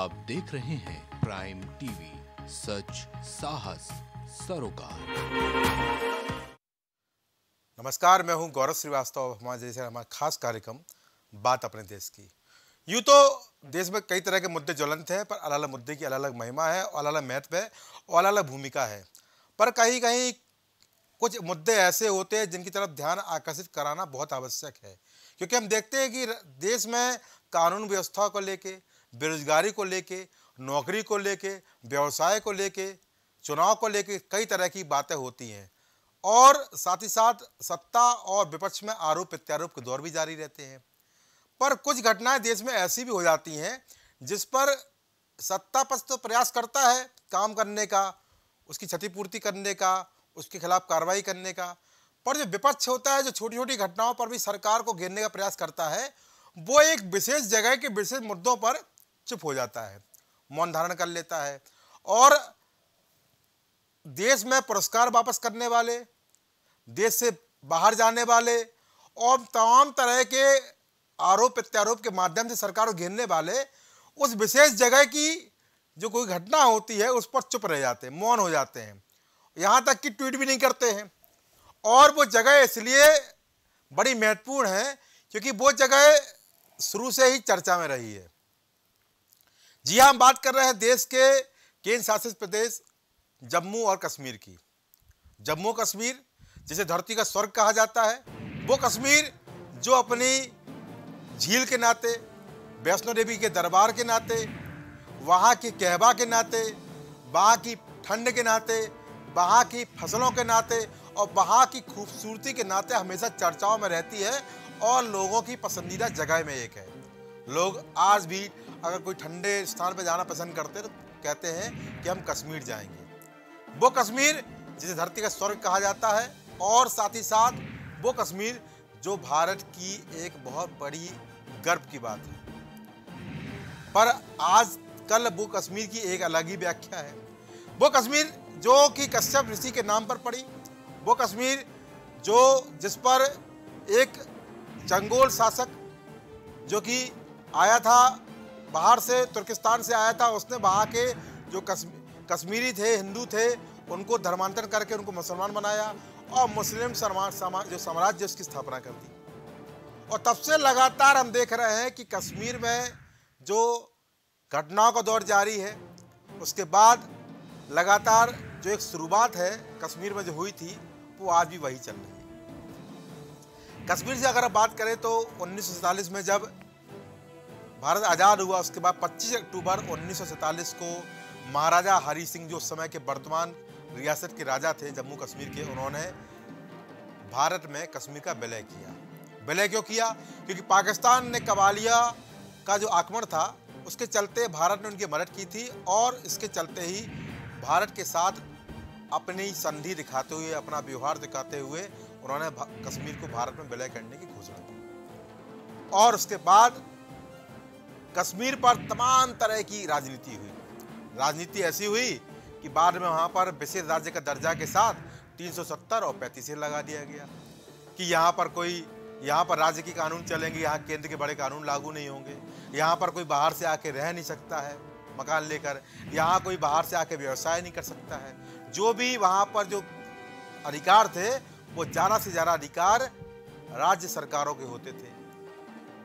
आप देख रहे हैं प्राइम टीवी सच साहस सरोकार नमस्कार मैं हूं गौरव श्रीवास्तव हमारे देश हमारा खास कार्यक्रम बात अपने देश की यूँ तो देश में कई तरह के मुद्दे ज्वलंत हैं पर अलग अलग मुद्दे की अलग अलग महिमा है और अलग अलग महत्व है और अलग अलग भूमिका है पर कहीं कहीं कुछ मुद्दे ऐसे होते हैं जिनकी तरफ ध्यान आकर्षित कराना बहुत आवश्यक है क्योंकि हम देखते हैं कि देश में कानून व्यवस्था को लेके बेरोजगारी को लेके नौकरी को लेके व्यवसाय को लेके चुनाव को लेके कई तरह की बातें होती हैं और साथ ही साथ सत्ता और विपक्ष में आरोप प्रत्यारोप के दौर भी जारी रहते हैं पर कुछ घटनाएं देश में ऐसी भी हो जाती हैं जिस पर सत्ता पक्ष तो प्रयास करता है काम करने का उसकी क्षतिपूर्ति करने का उसके खिलाफ कार्रवाई करने का पर जो विपक्ष होता है जो छोटी छोटी घटनाओं पर भी सरकार को घेरने का प्रयास करता है वो एक विशेष जगह के विशेष मुद्दों पर चुप हो जाता है मौन धारण कर लेता है और देश में पुरस्कार वापस करने वाले देश से बाहर जाने वाले और तमाम तरह के आरोप प्रत्यारोप के माध्यम से सरकार को घेरने वाले उस विशेष जगह की जो कोई घटना होती है उस पर चुप रह जाते हैं मौन हो जाते हैं यहाँ तक कि ट्वीट भी नहीं करते हैं और वो जगह इसलिए बड़ी महत्वपूर्ण है क्योंकि वो जगह शुरू से ही चर्चा में रही है जी हाँ हम बात कर रहे हैं देश के केंद्र शासित प्रदेश जम्मू और कश्मीर की जम्मू कश्मीर जिसे धरती का स्वर्ग कहा जाता है वो कश्मीर जो अपनी झील के नाते वैष्णो देवी के दरबार के नाते वहाँ की कहवा के नाते वहाँ की ठंड के नाते वहाँ की फसलों के नाते और वहाँ की खूबसूरती के नाते हमेशा चर्चाओं में रहती है और लोगों की पसंदीदा जगह में एक है लोग आज भी अगर कोई ठंडे स्थान पर जाना पसंद करते तो कहते हैं कि हम कश्मीर जाएंगे वो कश्मीर जिसे धरती का स्वर्ग कहा जाता है और साथ ही साथ वो कश्मीर जो भारत की एक बहुत बड़ी गर्व की बात है पर आज कल वो कश्मीर की एक अलग ही व्याख्या है वो कश्मीर जो कि कश्यप ऋषि के नाम पर पड़ी वो कश्मीर जो जिस पर एक चंगोल शासक जो कि आया था बाहर से तुर्किस्तान से आया था उसने वहाँ के जो कश्मीरी थे हिंदू थे उनको धर्मांतरण करके उनको मुसलमान बनाया और मुस्लिम समाज जो साम्राज्य उसकी स्थापना कर दी और तब से लगातार हम देख रहे हैं कि कश्मीर में जो घटनाओं का दौर जारी है उसके बाद लगातार जो एक शुरुआत है कश्मीर में जो हुई थी वो आज भी वही चल रही है कश्मीर से अगर आप बात करें तो उन्नीस में जब भारत आज़ाद हुआ उसके बाद 25 अक्टूबर उन्नीस को महाराजा हरि सिंह जो उस समय के वर्तमान रियासत के राजा थे जम्मू कश्मीर के उन्होंने भारत में कश्मीर का विलय किया विलय क्यों किया क्योंकि पाकिस्तान ने कवालिया का जो आक्रमण था उसके चलते भारत ने उनकी मदद की थी और इसके चलते ही भारत के साथ अपनी संधि दिखाते हुए अपना व्यवहार दिखाते हुए उन्होंने कश्मीर को भारत में विलय करने की घोषणा की और उसके बाद कश्मीर पर तमाम तरह की राजनीति हुई राजनीति ऐसी हुई कि बाद में वहाँ पर विशेष राज्य का दर्जा के साथ 370 और पैंतीस लगा दिया गया कि यहाँ पर कोई यहाँ पर राज्य के कानून चलेंगे यहाँ केंद्र के बड़े कानून लागू नहीं होंगे यहाँ पर कोई बाहर से आके रह नहीं सकता है मकान लेकर यहाँ कोई बाहर से आके व्यवसाय नहीं कर सकता है जो भी वहाँ पर जो अधिकार थे वो ज़्यादा से ज़्यादा अधिकार राज्य सरकारों के होते थे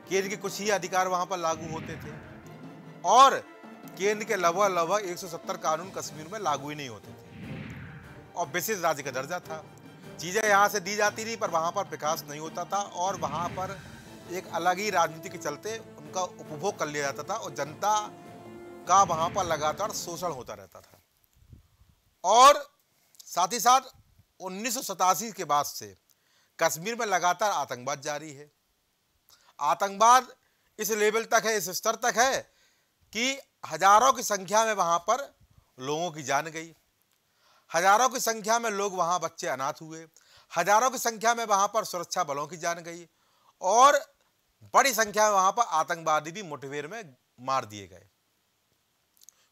केंद्र के कुछ ही अधिकार वहाँ पर लागू होते थे और केंद्र के लगभग लगभग 170 कानून कश्मीर में लागू ही नहीं होते थे और विशेष राज्य का दर्जा था चीज़ें यहाँ से दी जाती थी पर वहाँ पर विकास नहीं होता था और वहाँ पर एक अलग ही राजनीति के चलते उनका उपभोग कर लिया जाता था और जनता का वहाँ पर लगातार शोषण होता रहता था और साथ ही साथ उन्नीस के बाद से कश्मीर में लगातार आतंकवाद जारी है आतंकवाद इस लेवल तक है इस स्तर तक है कि हजारों की संख्या में वहाँ पर लोगों की जान गई हजारों की संख्या में लोग वहाँ बच्चे अनाथ हुए हजारों की संख्या में वहाँ पर सुरक्षा बलों की जान गई और बड़ी संख्या में वहाँ पर आतंकवादी भी मुठभेड़ में मार दिए गए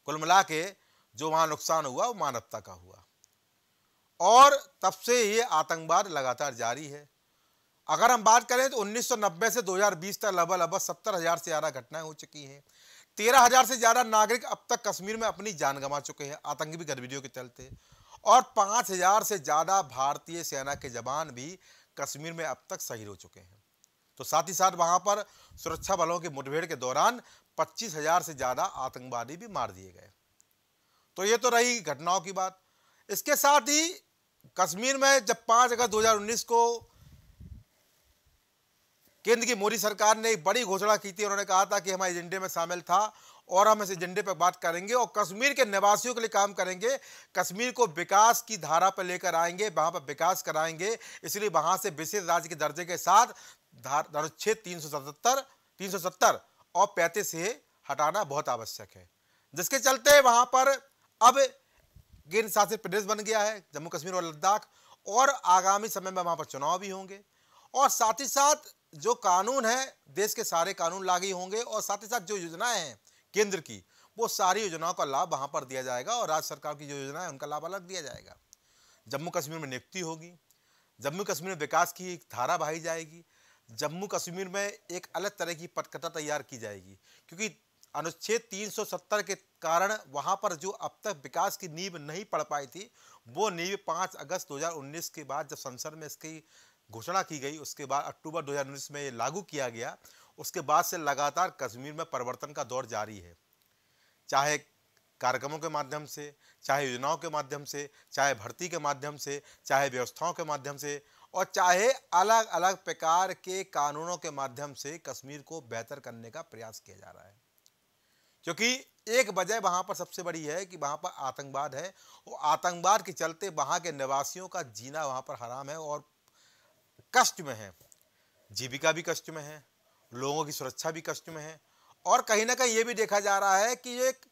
कुल मिला के जो वहाँ नुकसान हुआ वो मानवता का हुआ और तब से ये आतंकवाद लगातार जारी है अगर हम बात करें तो 1990 से 2020 तक लगभग लगभग सत्तर हज़ार से ज़्यादा घटनाएं हो चुकी हैं तेरह हज़ार से ज़्यादा नागरिक अब तक कश्मीर में अपनी जान गंवा चुके हैं आतंकी गतिविधियों के चलते और पाँच हज़ार से ज़्यादा भारतीय सेना के जवान भी कश्मीर में अब तक शहीद हो चुके हैं तो साथ ही साथ वहां पर सुरक्षा बलों की मुठभेड़ के दौरान पच्चीस हज़ार से ज़्यादा आतंकवादी भी मार दिए गए तो ये तो रही घटनाओं की बात इसके साथ ही कश्मीर में जब पाँच अगस्त दो को केंद्र की मोदी सरकार ने एक बड़ी घोषणा की थी उन्होंने कहा था कि हमारे एजेंडे में शामिल था और हम इस एजेंडे पर बात करेंगे और कश्मीर के निवासियों के लिए काम करेंगे कश्मीर को विकास की धारा पर लेकर आएंगे वहाँ पर विकास कराएंगे इसलिए वहाँ से विशेष राज्य के दर्जे के साथ अनुच्छेद तीन सौ सतहत्तर तीन सौ सत्तर और पैंतीस से हटाना बहुत आवश्यक है जिसके चलते वहाँ पर अब केंद्र शासित प्रदेश बन गया है जम्मू कश्मीर और लद्दाख और आगामी समय में वहाँ पर चुनाव भी होंगे और साथ ही साथ जो कानून है देश के सारे कानून लागू होंगे और साथ ही साथ जो योजनाएं हैं केंद्र की वो सारी योजनाओं का लाभ वहाँ पर दिया जाएगा और राज्य सरकार की जो योजना है उनका लाभ अलग दिया जाएगा जम्मू कश्मीर में नियुक्ति होगी जम्मू कश्मीर में विकास की एक धारा बहाई जाएगी जम्मू कश्मीर में एक अलग तरह की पटकथा तैयार की जाएगी क्योंकि अनुच्छेद 370 के कारण वहाँ पर जो अब तक विकास की नींव नहीं पड़ पाई थी वो नींव 5 अगस्त 2019 के बाद जब संसद में इसकी घोषणा की गई उसके बाद अक्टूबर 2019 में ये लागू किया गया उसके बाद से लगातार कश्मीर में परिवर्तन का दौर जारी है चाहे कार्यक्रमों के माध्यम से चाहे योजनाओं के माध्यम से चाहे भर्ती के माध्यम से चाहे व्यवस्थाओं के माध्यम से और चाहे अलग अलग प्रकार के कानूनों के माध्यम से कश्मीर को बेहतर करने का प्रयास किया जा रहा है क्योंकि एक वजह वहाँ पर सबसे बड़ी है कि वहाँ पर आतंकवाद है और आतंकवाद के चलते वहाँ के निवासियों का जीना वहाँ पर हराम है और कष्ट में है जीविका भी कष्ट में है लोगों की सुरक्षा भी कष्ट में है और कहीं ना कहीं ये भी देखा जा रहा है कि एक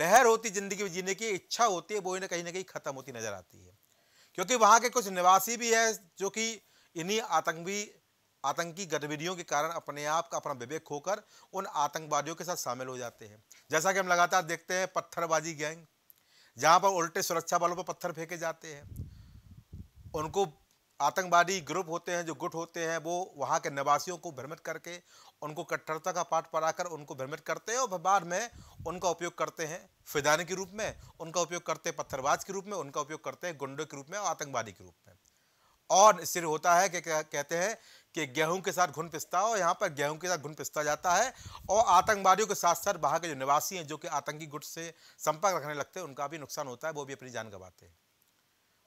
लहर होती जिंदगी में जीने की इच्छा होती है वो इन्हें कहीं ना कहीं खत्म होती नजर आती है क्योंकि वहाँ के कुछ निवासी भी है जो कि इन्हीं आतंकी आतंकी गतिविधियों के कारण अपने आप का अपना विवेक खोकर उन आतंकवादियों के साथ शामिल हो जाते हैं जैसा कि हम लगातार देखते हैं पत्थरबाजी गैंग जहाँ पर उल्टे सुरक्षा बलों पर पत्थर फेंके जाते हैं उनको आतंकवादी ग्रुप होते हैं जो गुट होते हैं वो वहाँ के निवासियों को भ्रमित करके उनको कट्टरता का पाठ पढ़ाकर उनको भ्रमित करते हैं और बाद में उनका उपयोग करते हैं फिदाने के रूप में उनका उपयोग करते हैं पत्थरबाज के रूप में उनका उपयोग करते हैं गुंडों के रूप में और आतंकवादी के रूप में और सिर होता है कि कहते हैं कि गेहूं के साथ घुन पिस्ता और यहाँ पर गेहूं के साथ घुन पिस्ता जाता है और आतंकवादियों के साथ साथ वहाँ के जो निवासी हैं जो कि आतंकी गुट से संपर्क रखने लगते हैं उनका भी नुकसान होता है वो भी अपनी जान गंवाते हैं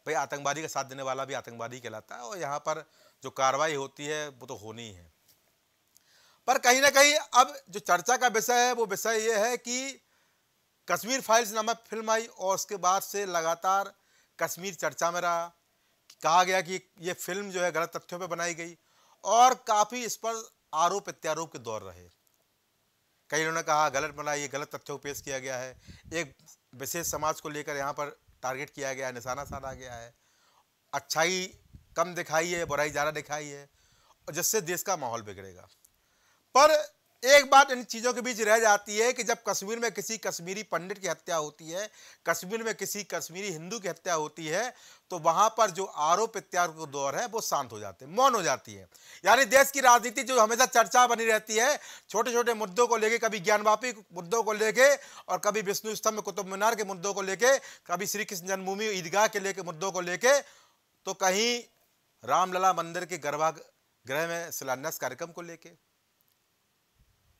भाई आतंकवादी का साथ देने वाला भी आतंकवादी कहलाता है और यहाँ पर जो कार्रवाई होती है वो तो होनी है पर कहीं ना कहीं अब जो चर्चा का विषय है वो विषय ये है कि कश्मीर फाइल्स नामक फिल्म आई और उसके बाद से लगातार कश्मीर चर्चा में रहा कहा गया कि ये फिल्म जो है गलत तथ्यों पर बनाई गई और काफ़ी इस पर आरोप प्रत्यारोप के दौर रहे कई लोगों ने कहा गलत बनाई गलत तथ्यों को पेश किया गया है एक विशेष समाज को लेकर यहाँ पर टारगेट किया गया है निशाना साधा गया है अच्छाई कम दिखाई है बुराई ज़्यादा दिखाई है और जिससे देश का माहौल बिगड़ेगा पर एक बात इन चीज़ों के बीच रह जाती है कि जब कश्मीर में किसी कश्मीरी पंडित की हत्या होती है कश्मीर में किसी कश्मीरी हिंदू की हत्या होती है तो वहाँ पर जो आरोप इत्यारोप का दौर है वो शांत हो जाते हैं मौन हो जाती है यानी देश की राजनीति जो हमेशा चर्चा बनी रहती है छोटे छोटे मुद्दों को लेके कभी ज्ञानवापी मुद्दों को लेके और कभी विष्णु स्तंभ कुतुब मीनार के मुद्दों को लेके कभी श्री कृष्ण जन्मभूमि ईदगाह के लेके मुद्दों को लेके तो कहीं रामलला मंदिर के गर्भागृह में शिलान्यास कार्यक्रम को लेके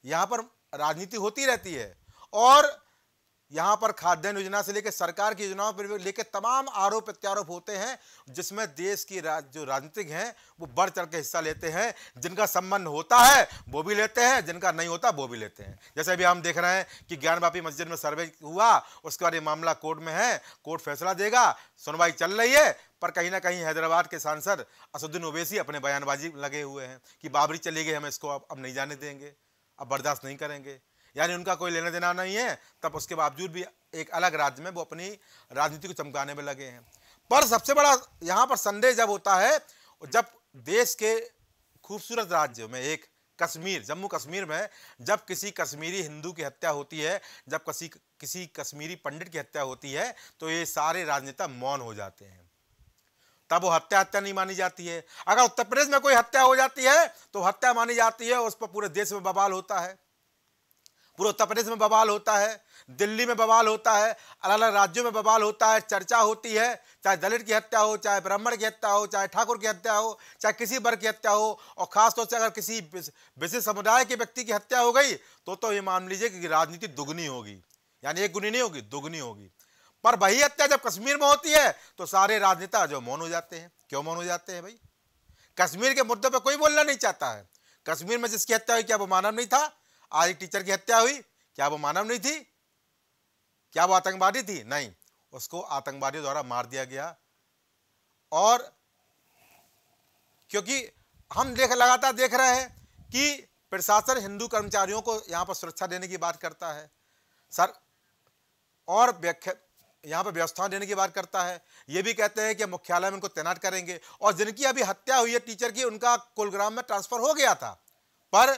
यहाँ पर राजनीति होती रहती है और यहाँ पर खाद्यान्न योजना से लेकर सरकार की योजनाओं पर लेकर तमाम आरोप प्रत्यारोप होते हैं जिसमें देश की राज, जो राजनीतिक हैं वो बढ़ चढ़ के हिस्सा लेते हैं जिनका संबंध होता है वो भी लेते हैं जिनका नहीं होता वो भी लेते हैं जैसे अभी हम देख रहे हैं कि ज्ञानवापी मस्जिद में सर्वे हुआ उसके बाद ये मामला कोर्ट में है कोर्ट फैसला देगा सुनवाई चल रही है पर कहीं ना कहीं हैदराबाद के सांसद असुद्दीन ओवैसी अपने बयानबाजी लगे हुए हैं कि बाबरी चली गई हम इसको अब नहीं जाने देंगे अब बर्दाश्त नहीं करेंगे यानी उनका कोई लेना देना नहीं है तब उसके बावजूद भी एक अलग राज्य में वो अपनी राजनीति को चमकाने में लगे हैं पर सबसे बड़ा यहाँ पर संदेह जब होता है जब देश के खूबसूरत राज्यों में एक कश्मीर जम्मू कश्मीर में जब किसी कश्मीरी हिंदू की हत्या होती है जब किसी किसी कश्मीरी पंडित की हत्या होती है तो ये सारे राजनेता मौन हो जाते हैं तब वो हत्या हत्या नहीं मानी जाती है अगर उत्तर प्रदेश में कोई हत्या हो जाती है तो हत्या मानी जाती है उस पर पूरे देश में बवाल होता है पूरे उत्तर प्रदेश में बवाल होता है दिल्ली में बवाल होता है अलग अलग राज्यों में बवाल होता है चर्चा होती है चाहे दलित की हत्या हो चाहे ब्राह्मण की हत्या हो चाहे ठाकुर की हत्या हो चाहे किसी वर्ग की हत्या हो और खासतौर से अगर किसी विशेष समुदाय के व्यक्ति की हत्या हो गई तो तो ये मान लीजिए कि राजनीति दुगनी होगी यानी एक गुनी नहीं होगी दुगनी होगी पर वही हत्या जब कश्मीर में होती है तो सारे राजनेता जो मौन हो जाते हैं क्यों मौन हो जाते हैं भाई कश्मीर के मुद्दे पर कोई बोलना नहीं चाहता है कश्मीर में जिसकी हत्या हुई क्या वो मानव नहीं था आज एक टीचर की हत्या हुई क्या वो मानव नहीं थी क्या वो आतंकवादी थी नहीं उसको आतंकवादियों द्वारा मार दिया गया और क्योंकि हम देख लगातार देख रहे हैं कि प्रशासन हिंदू कर्मचारियों को यहाँ पर सुरक्षा देने की बात करता है सर और व्याख्या यहाँ पर व्यवस्था देने की बात करता है ये भी कहते हैं कि मुख्यालय में उनको तैनात करेंगे और जिनकी अभी हत्या हुई है टीचर की उनका कुलग्राम में ट्रांसफ़र हो गया था पर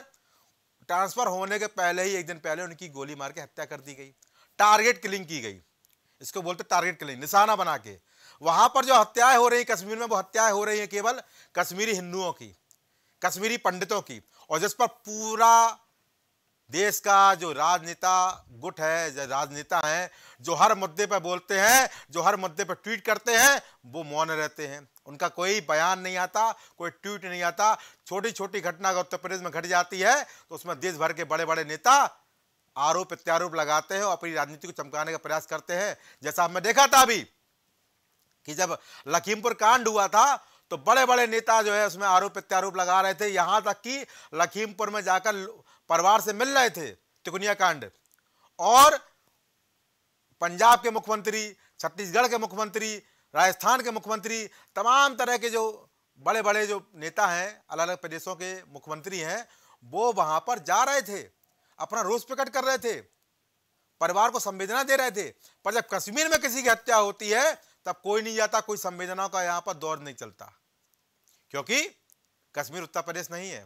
ट्रांसफ़र होने के पहले ही एक दिन पहले उनकी गोली मार के हत्या कर दी गई टारगेट किलिंग की गई इसको बोलते टारगेट किलिंग निशाना बना के वहाँ पर जो हत्याएं हो रही कश्मीर में वो हत्याएं हो रही हैं केवल कश्मीरी हिंदुओं की कश्मीरी पंडितों की और जिस पर पूरा देश का जो राजनेता गुट है राजनेता हैं जो हर मुद्दे पर बोलते हैं जो हर मुद्दे पर ट्वीट करते हैं वो मौन रहते हैं उनका कोई बयान नहीं आता कोई ट्वीट नहीं आता छोटी छोटी घटना अगर उत्तर प्रदेश में घट जाती है तो उसमें देश भर के बड़े बड़े नेता आरोप प्रत्यारोप लगाते हैं और अपनी राजनीति को चमकाने का प्रयास करते हैं जैसा हमने देखा था अभी कि जब लखीमपुर कांड हुआ था तो बड़े बड़े नेता जो है उसमें आरोप प्रत्यारोप लगा रहे थे यहाँ तक कि लखीमपुर में जाकर परिवार से मिल रहे थे तिकुनिया कांड और पंजाब के मुख्यमंत्री छत्तीसगढ़ के मुख्यमंत्री राजस्थान के मुख्यमंत्री तमाम तरह के जो बड़े बड़े जो नेता हैं अलग अलग प्रदेशों के मुख्यमंत्री हैं वो वहाँ पर जा रहे थे अपना रोष प्रकट कर रहे थे परिवार को संवेदना दे रहे थे पर जब कश्मीर में किसी की हत्या होती है तब कोई नहीं जाता कोई संवेदनाओं का यहाँ पर दौर नहीं चलता क्योंकि कश्मीर उत्तर प्रदेश नहीं है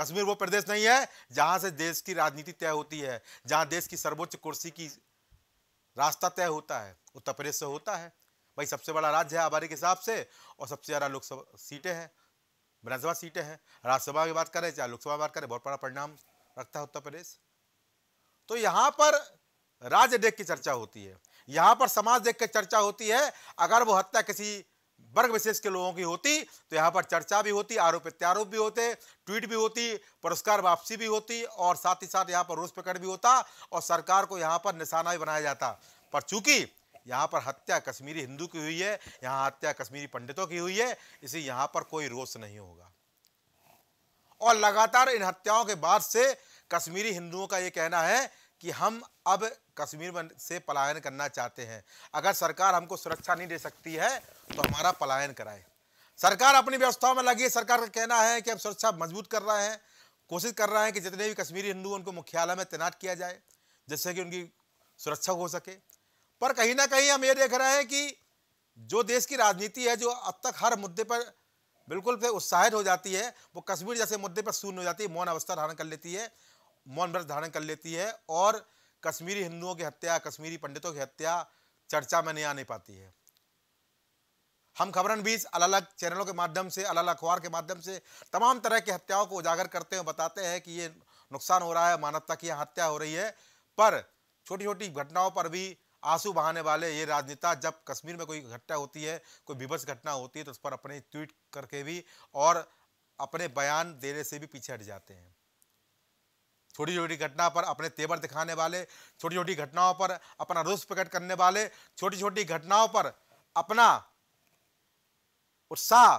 कश्मीर वो प्रदेश नहीं है जहाँ से देश की राजनीति तय होती है जहाँ देश की सर्वोच्च कुर्सी की रास्ता तय होता है उत्तर प्रदेश से होता है भाई सबसे बड़ा राज्य है आबादी के हिसाब से और सबसे ज़्यादा लोकसभा सीटें हैं विधानसभा सीटें हैं राज्यसभा की बात करें चाहे लोकसभा की बात करें बहुत बड़ा परिणाम रखता है उत्तर प्रदेश तो यहाँ पर राज्य देख के चर्चा होती है यहाँ पर समाज देख के चर्चा होती है अगर वो हत्या किसी वर्ग विशेष के लोगों की होती तो यहाँ पर चर्चा भी होती आरोप प्रत्यारोप भी होते ट्वीट भी होती पुरस्कार वापसी भी होती और साथ ही साथ यहाँ पर रोष प्रकट भी होता और सरकार को यहाँ पर निशाना भी बनाया जाता पर चूंकि यहाँ पर हत्या कश्मीरी हिंदू की हुई है यहाँ हत्या कश्मीरी पंडितों की हुई है इसे यहाँ पर कोई रोष नहीं होगा और लगातार इन हत्याओं के बाद से कश्मीरी हिंदुओं का ये कहना है कि हम अब कश्मीर से पलायन करना चाहते हैं अगर सरकार हमको सुरक्षा नहीं दे सकती है तो हमारा पलायन कराए सरकार अपनी व्यवस्थाओं में लगी है सरकार का कहना है कि अब सुरक्षा मजबूत कर रहा है कोशिश कर रहा है कि जितने भी कश्मीरी हिंदू उनको मुख्यालय में तैनात किया जाए जिससे कि उनकी सुरक्षा हो सके पर कहीं ना कहीं हम ये देख रहे हैं कि जो देश की राजनीति है जो अब तक हर मुद्दे पर बिल्कुल उत्साहित हो जाती है वो कश्मीर जैसे मुद्दे पर शून्य हो जाती है मौन अवस्था धारण कर लेती है मौन व्रत धारण कर लेती है और कश्मीरी हिंदुओं की हत्या कश्मीरी पंडितों की हत्या चर्चा में नहीं आने पाती है हम खबरन बीच अलग अलग चैनलों के माध्यम से अलग अलग अखबार के माध्यम से तमाम तरह की हत्याओं को उजागर करते हुए बताते हैं कि ये नुकसान हो रहा है मानवता की हत्या हो रही है पर छोटी छोटी घटनाओं पर भी आंसू बहाने वाले ये राजनेता जब कश्मीर में कोई घटना होती है कोई विभत्स घटना होती है तो उस पर अपने ट्वीट करके भी और अपने बयान देने से भी पीछे हट जाते हैं छोटी छोटी घटना पर अपने तेवर दिखाने वाले छोटी छोटी घटनाओं पर अपना रोष प्रकट करने वाले छोटी छोटी घटनाओं पर अपना उत्साह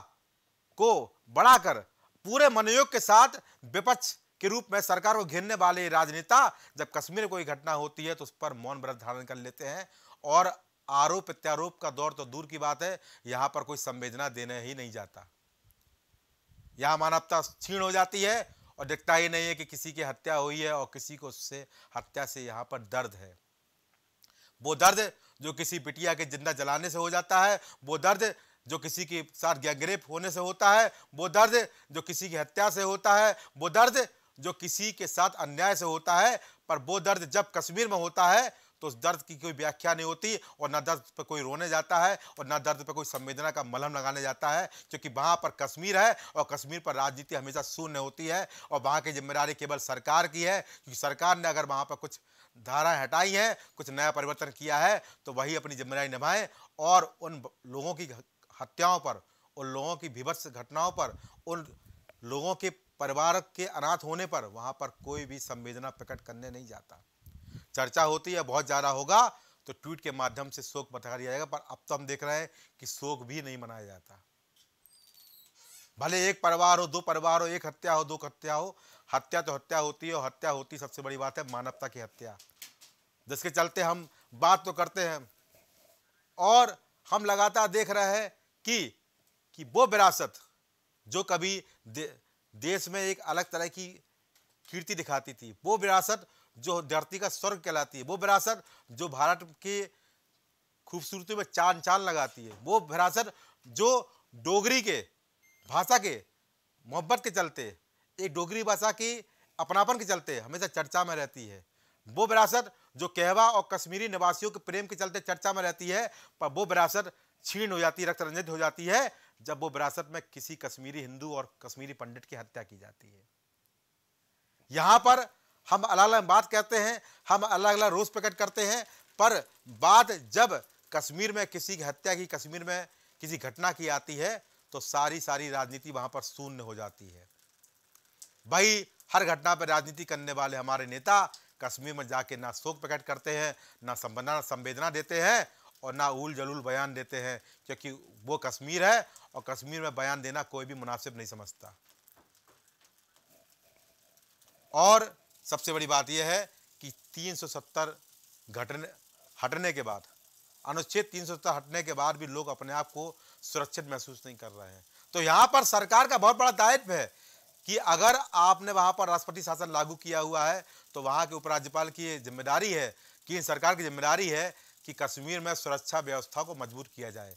को बढ़ाकर पूरे मनोयोग के साथ विपक्ष के रूप में सरकार को घेरने वाले राजनेता जब कश्मीर में कोई घटना होती है तो उस पर मौन व्रत धारण कर लेते हैं और आरोप प्रत्यारोप का दौर तो दूर की बात है यहां पर कोई संवेदना देने ही नहीं जाता यहां मानवता क्षीण हो जाती है और दिखता ही नहीं है कि किसी की हत्या हुई है और किसी को उससे हत्या से यहाँ पर दर्द है वो दर्द जो किसी बिटिया के जिंदा जलाने से हो जाता है वो दर्द जो किसी के साथ गैंगरेप होने से होता है वो दर्द जो किसी की हत्या से होता है वो दर्द जो किसी के साथ अन्याय से होता है पर वो दर्द जब कश्मीर में होता है तो उस दर्द की कोई व्याख्या नहीं होती और ना दर्द पर कोई रोने जाता है और ना दर्द पर कोई संवेदना का मलहम लगाने जाता है क्योंकि वहाँ पर कश्मीर है और कश्मीर पर राजनीति हमेशा शून्य होती है और वहाँ की जिम्मेदारी केवल सरकार की है क्योंकि सरकार ने अगर वहाँ पर कुछ धाराएं हटाई हैं कुछ नया परिवर्तन किया है तो वही अपनी जिम्मेदारी निभाएँ और उन लोगों की हत्याओं पर उन लोगों की विभत्स घटनाओं पर उन लोगों के परिवार के अनाथ होने पर वहाँ पर कोई भी संवेदना प्रकट करने नहीं जाता चर्चा होती है बहुत ज़्यादा होगा तो ट्वीट के माध्यम से शोक बता दिया जाएगा पर अब तो हम देख रहे हैं कि शोक भी नहीं मनाया जाता भले एक परिवार हो दो परिवार हो एक हत्या हो दो हत्या हो हत्या तो हत्या होती है और हत्या होती सबसे बड़ी बात है मानवता की हत्या जिसके चलते हम बात तो करते हैं और हम लगातार देख रहे हैं कि कि वो विरासत जो कभी दे, देश में एक अलग तरह की कीर्ति दिखाती थी वो विरासत जो धरती का स्वर्ग कहलाती है वो विरासत जो भारत की खूबसूरती में चांद चांद लगाती है वो विरासत जो डोगरी के भाषा के मोहब्बत के चलते एक डोगरी भाषा की अपनापन के चलते हमेशा चर्चा में रहती है वो विरासत जो कहवा और कश्मीरी निवासियों के प्रेम के चलते चर्चा में रहती है पर वो विरासत छीण हो जाती है रक्त रंजित हो जाती है जब वो विरासत में किसी कश्मीरी हिंदू और कश्मीरी पंडित की हत्या की जाती है यहां पर हम अलग अलग बात कहते हैं हम अलग अलग रोज़ प्रकट करते हैं पर बात जब कश्मीर में किसी की हत्या की कश्मीर में किसी घटना की आती है तो सारी सारी राजनीति वहाँ पर शून्य हो जाती है भाई हर घटना पर राजनीति करने वाले हमारे नेता कश्मीर में जाके ना शोक प्रकट करते हैं ना संवेदना संवेदना देते हैं और ना उल जलूल बयान देते हैं क्योंकि वो कश्मीर है और कश्मीर में बयान देना कोई भी मुनासिब नहीं समझता और सबसे बड़ी बात यह है कि 370 घटने हटने के बाद अनुच्छेद 370 हटने के बाद भी लोग अपने आप को सुरक्षित महसूस नहीं कर रहे हैं तो यहाँ पर सरकार का बहुत बड़ा दायित्व है कि अगर आपने वहाँ पर राष्ट्रपति शासन लागू किया हुआ है तो वहाँ के उपराज्यपाल की जिम्मेदारी है कि सरकार की जिम्मेदारी है कि कश्मीर में सुरक्षा व्यवस्था को मजबूत किया जाए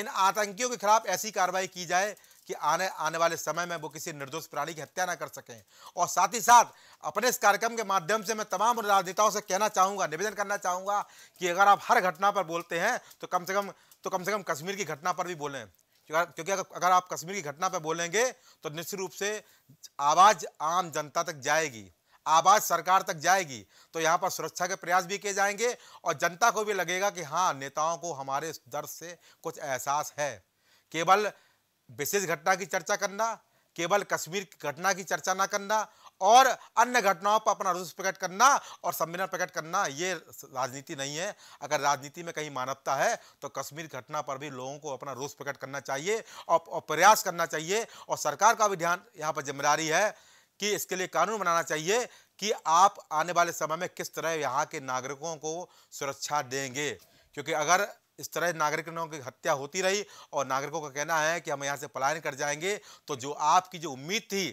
इन आतंकियों के खिलाफ ऐसी कार्रवाई की जाए कि आने आने वाले समय में वो किसी निर्दोष प्राणी की हत्या ना कर सकें और साथ ही साथ अपने इस कार्यक्रम के माध्यम से मैं तमाम राजनेताओं से कहना चाहूँगा निवेदन करना चाहूँगा कि अगर आप हर घटना पर बोलते हैं तो कम से कम तो कम से कम कश्मीर की घटना पर भी बोलें क्योंकि अगर आप कश्मीर की घटना पर बोलेंगे तो निश्चित रूप से आवाज़ आम जनता तक जाएगी आवाज़ सरकार तक जाएगी तो यहाँ पर सुरक्षा के प्रयास भी किए जाएंगे और जनता को भी लगेगा कि हाँ नेताओं को हमारे दर्द से कुछ एहसास है केवल विशेष घटना की चर्चा करना केवल कश्मीर घटना की चर्चा ना करना और अन्य घटनाओं पर अपना रोष प्रकट करना और सम्मेलन प्रकट करना ये राजनीति नहीं है अगर राजनीति में कहीं मानवता है तो कश्मीर घटना पर भी लोगों को अपना रोष प्रकट करना चाहिए और, और प्रयास करना चाहिए और सरकार का भी ध्यान यहाँ पर जिम्मेदारी है कि इसके लिए कानून बनाना चाहिए कि आप आने वाले समय में किस तरह यहाँ के नागरिकों को सुरक्षा देंगे क्योंकि अगर इस तरह नागरिकों की हत्या होती रही और नागरिकों का कहना है कि हम यहाँ से पलायन कर जाएंगे तो जो आपकी जो उम्मीद थी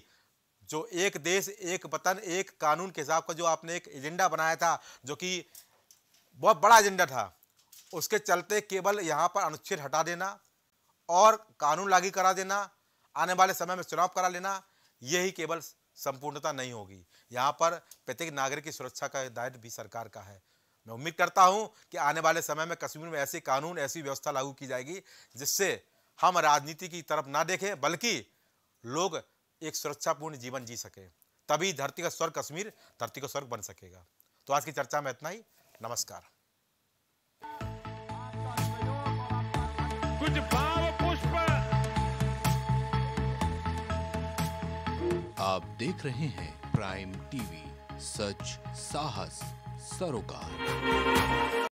जो एक देश एक वतन एक कानून के हिसाब का जो आपने एक एजेंडा बनाया था जो कि बहुत बड़ा एजेंडा था उसके चलते केवल यहाँ पर अनुच्छेद हटा देना और कानून लागू करा देना आने वाले समय में चुनाव करा लेना यही केवल संपूर्णता नहीं होगी यहाँ पर प्रत्येक नागरिक की सुरक्षा का दायित्व भी सरकार का है मैं उम्मीद करता हूं कि आने वाले समय में कश्मीर में ऐसे कानून ऐसी व्यवस्था लागू की जाएगी जिससे हम राजनीति की तरफ ना देखें बल्कि लोग एक सुरक्षापूर्ण जीवन जी सकें तभी धरती का स्वर्ग कश्मीर धरती का स्वर्ग बन सकेगा तो आज की चर्चा में इतना ही नमस्कार कुछ भाव पुष्प आप देख रहे हैं प्राइम टीवी सच साहस सरोकार